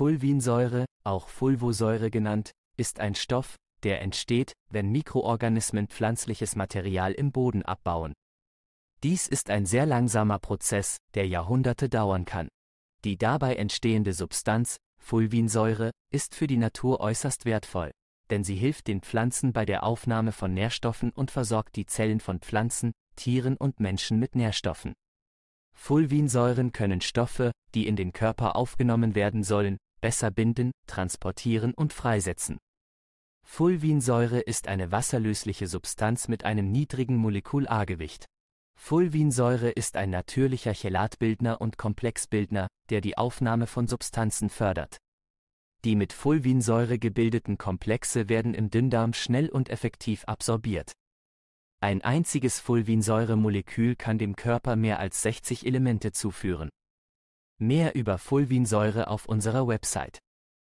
Fulvinsäure, auch Fulvosäure genannt, ist ein Stoff, der entsteht, wenn Mikroorganismen pflanzliches Material im Boden abbauen. Dies ist ein sehr langsamer Prozess, der Jahrhunderte dauern kann. Die dabei entstehende Substanz, Fulvinsäure, ist für die Natur äußerst wertvoll, denn sie hilft den Pflanzen bei der Aufnahme von Nährstoffen und versorgt die Zellen von Pflanzen, Tieren und Menschen mit Nährstoffen. Fulvinsäuren können Stoffe, die in den Körper aufgenommen werden sollen, besser binden, transportieren und freisetzen. Fulvinsäure ist eine wasserlösliche Substanz mit einem niedrigen Molekulargewicht. Fulvinsäure ist ein natürlicher Chelatbildner und Komplexbildner, der die Aufnahme von Substanzen fördert. Die mit Fulvinsäure gebildeten Komplexe werden im Dünndarm schnell und effektiv absorbiert. Ein einziges Fulvinsäuremolekül kann dem Körper mehr als 60 Elemente zuführen. Mehr über Fulvinsäure auf unserer Website.